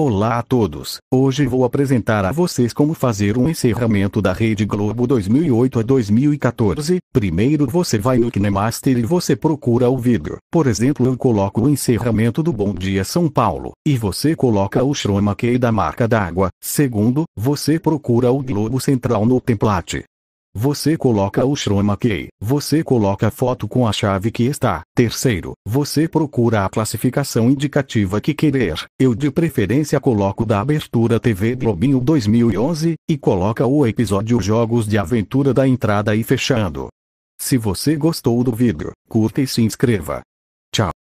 Olá a todos, hoje vou apresentar a vocês como fazer um encerramento da Rede Globo 2008 a 2014. Primeiro você vai no Kinemaster e você procura o vídeo. Por exemplo eu coloco o encerramento do Bom Dia São Paulo, e você coloca o chroma key da marca d'água. Segundo, você procura o Globo Central no template. Você coloca o chroma key, você coloca a foto com a chave que está. Terceiro, você procura a classificação indicativa que querer. Eu de preferência coloco da abertura TV Globinho 2011 e coloca o episódio Jogos de Aventura da entrada e fechando. Se você gostou do vídeo, curta e se inscreva. Tchau.